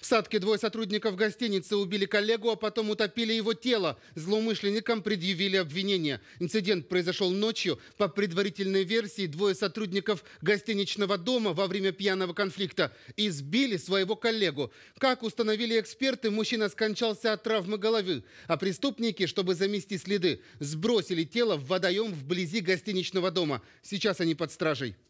В Садке двое сотрудников гостиницы убили коллегу, а потом утопили его тело. Злоумышленникам предъявили обвинение. Инцидент произошел ночью. По предварительной версии, двое сотрудников гостиничного дома во время пьяного конфликта избили своего коллегу. Как установили эксперты, мужчина скончался от травмы головы, а преступники, чтобы замести следы, сбросили тело в водоем вблизи гостиничного дома. Сейчас они под стражей.